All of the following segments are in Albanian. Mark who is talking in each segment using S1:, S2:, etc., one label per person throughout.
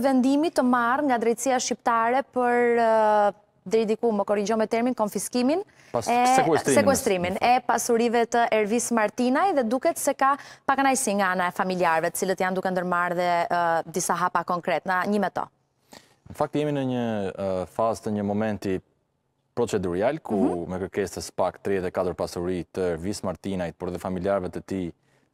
S1: vendimit të marë nga drejtësia shqiptare për, drejtiku më korrigjo me termin, konfiskimin, sekuestrimin, e pasurive të Ervis Martinaj dhe duket se ka pakanajsi nga ana e familjarve, cilët janë duke ndërmarë dhe disa hapa konkret, na një me to.
S2: Në fakt, jemi në një fazë të një momenti procedurial, ku mhm. me kërkestës pak 34 pasurit të Ervis Martinajt, por dhe familjarve të ti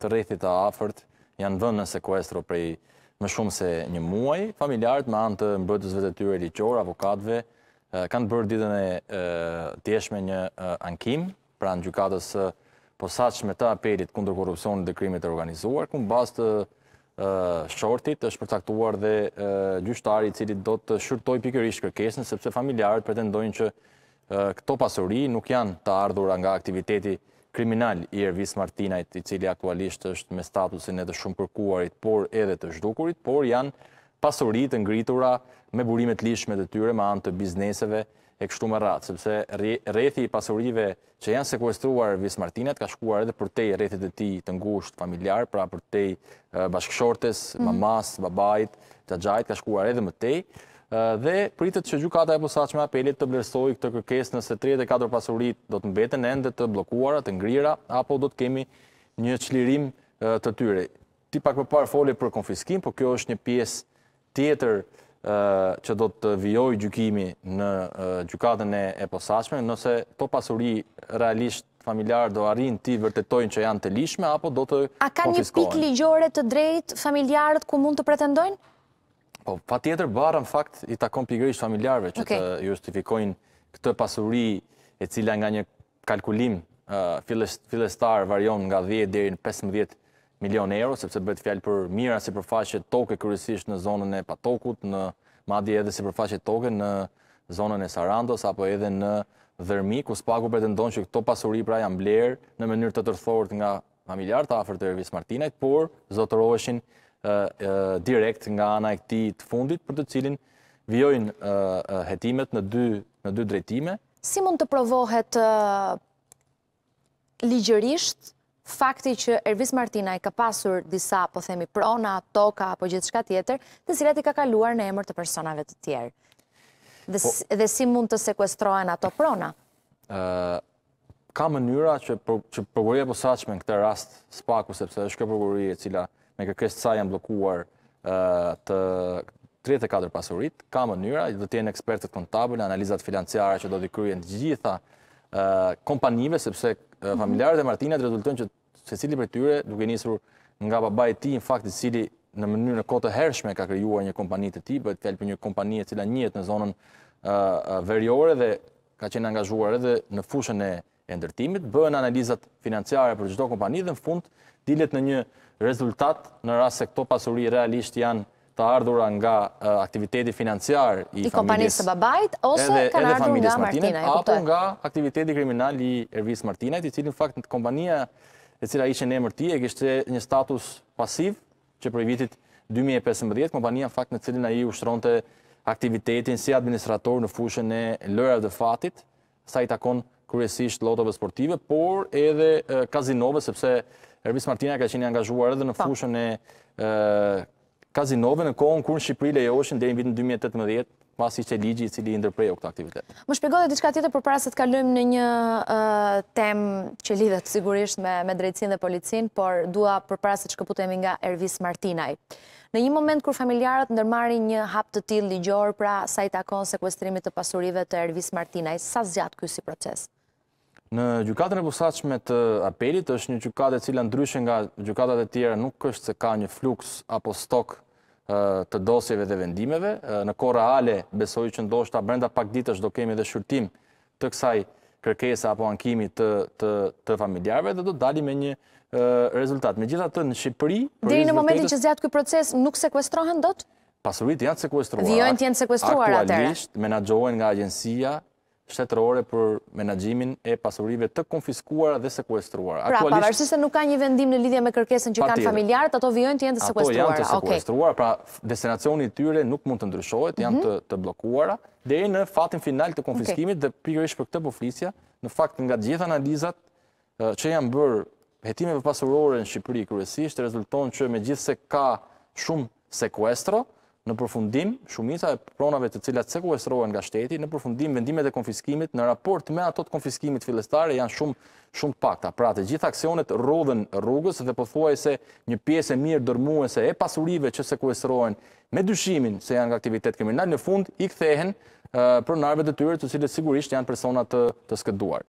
S2: të rethit të afert, janë vënë në sekuestro prej Më shumë se një muaj, familjarët me anë të mbrojtësve të tyre liqor, avokatëve, kanë bërë ditën e tjeshme një ankim, pra në gjukatës posaq me apelit kundër korupcionit dhe krimit e organizuar, kënë bastë të shortit është përtaktuar dhe gjyshtari cilit do të shurtoj pikërish kërkesin, sepse familjarët pretendojnë që këto pasori nuk janë të ardhur nga aktiviteti kriminal i Ervis Martinajt, i cili aktualisht është me statusin edhe shumë përkuarit, por edhe të zhdukurit, por janë pasurit ngritura me burimet lishme të tyre ma antë të bizneseve e kështu me ratë, sepse rethi i pasurive që janë sekuestruar Ervis Martinajt ka shkuar edhe për te i rethit e ti të ngusht familjar, pra për te i eh, bashkëshortes, mhm. mamas, babajt, të gjajt, ka shkuar edhe më te i, dhe pritet që gjukata e posaqme apelit të blersoj këtë kërkes nëse 34 pasurit do të mbeten ende të blokuara, të ngrira, apo do të kemi një qlirim të tyre. Ti pak për parë foli për konfiskim, po kjo është një pies tjetër që do të vjoj gjukimi në gjukatën e posaqme, nëse to pasuri realisht familjarë do arrinë ti vërtetojnë që janë të lishme, apo do të konfiskojnë. A ka një pik
S1: ligjore të drejt familjarët ku mund të pretendojnë?
S2: Po, pa tjetër, barë në fakt i takon për familjarve që të justifikojnë këtë pasuri e cila nga një kalkulim filestar varion nga 10 dhe 15 milion euro, sepse bëtë fjallë për mira si përfaqe toke kërësisht në zonën e patokut, në madje edhe si përfaqe toke në zonën e Sarandos, apo edhe në dhermi, ku spaku për të ndonë që këto pasuri pra jam blerë në mënyrë të tërthorët nga familjarët të afer të Ervis Martinajt, por zotëroheshin direkt nga ana e këti të fundit, për të cilin vjojnë hetimet në dy drejtime. Si
S1: mund të provohet ligjërisht fakti që Ervis Martina i ka pasur disa, po themi, prona, toka, apo gjithë shka tjetër, dhe si i ka kaluar në emër të personave të tjerë? Dhe po- si mund të sekwestrojnë ato prona?
S2: ka mënyra që, përgurje po saqme në këtë rast spaku, sepse është kjo përgurje e cila me kërkes të sa janë blokuar të 34 pasurit, ka mënyra, dhe të jenë ekspertët kontabële, analizat financiare që do të kryen të gjitha kompanive, sepse mhm. familjarët e Martinat rezultën që se cili për tyre duke njësur nga baba e ti, në fakt, i cili në mënyrë në kote hershme ka kryuar një kompani të ti, bëhet fjallë për një kompani e cila njët në zonën veriore dhe ka qenë angazhuar edhe në fushën e e ndërtimit, bëhen analizat financiare për gjitho kompani dhe në fund, dilet në një rezultat në rrasë se këto pasuri realisht janë të ardhura nga aktiviteti financiar i kompanisë të
S1: babajt, ose kanë ardhur nga Martinaj. Apo
S2: nga aktiviteti kriminal i Ervis Martina, të cilin fakt në kompania e cila ishe në emër ti, e kishte një status pasiv që për i vitit 2015, kompania në fakt në cilin a i ushtronte aktivitetin si administrator në fushën e lërë dhe fatit, sa i takon kërësisht lotove sportive, por edhe kazinove, sepse Ervis Martina ka qenë angazhuar edhe në po. fushën e kazinove në kohën kërën Shqipri lejoshin dhe i vitën 2018, pasi që ligji cili ndërprejo këta aktivitet.
S1: Më shpjegoj diçka tjetër për para se të kalujem në një tem që lidhet sigurisht me drejtsin dhe policin, por dua për para se që këputemi nga Ervis Martinaj. Në një moment kër familjarët ndërmari një hap të til ligjor, pra sa i takon sekwestrimit të pasurive të Ervis Martinaj, sa zgjatë kësi proces?
S2: Në gjukatën e busashme të apelit, është një gjukatë e cila ndryshën nga gjukatët e tjera nuk është se ka një fluks apo stok të dosjeve dhe vendimeve. Në kore reale, besoj që ndoshta brenda pak ditësh do kemi dhe shurtim të kësaj kërkesa apo ankimi të familjarve dhe do të dali me një rezultat. Me gjitha të në Shqipëri... Diri në momentin që
S1: zjatë këj proces nuk sekwestrohen do të?
S2: Pasurit janë sekwestruar. Vjojnë të janë sekwestruar atërë. Aktualisht, menagjohen nga agjensia shtetërore për menagjimin e pasurive të konfiskuara dhe sekuestruara. Pra, pavarësi
S1: se nuk ka një vendim në lidhje me kërkesën që kanë familjarët, ato vjojnë të jenë të sekuestruara. Ato janë të sekuestruara,
S2: pra destinacionit tyre nuk mund të ndryshojt, janë mhm. të blokuara, dhe e në fatin final të konfiskimit dhe pikërish për këtë poflisja, në fakt nga gjithë analizat që janë bërë hetimeve pasurore në Shqipëri kërësisht, rezulton që me ka shumë sekuestro, në përfundim shumisa e pronave të cilat sekuestrohen nga shteti, në përfundim vendimet e konfiskimit në raport me ato të konfiskimit filestare janë shumë shumë pakta. Pra të gjitha aksionet rodhen rrugës dhe po thuaj se një pjesë e mirë dërmuese e pasurive që sekuestrohen me dyshimin se janë nga aktivitet kriminal në fund i kthehen pronarëve të tyre, të cilët sigurisht janë persona të të skëduar.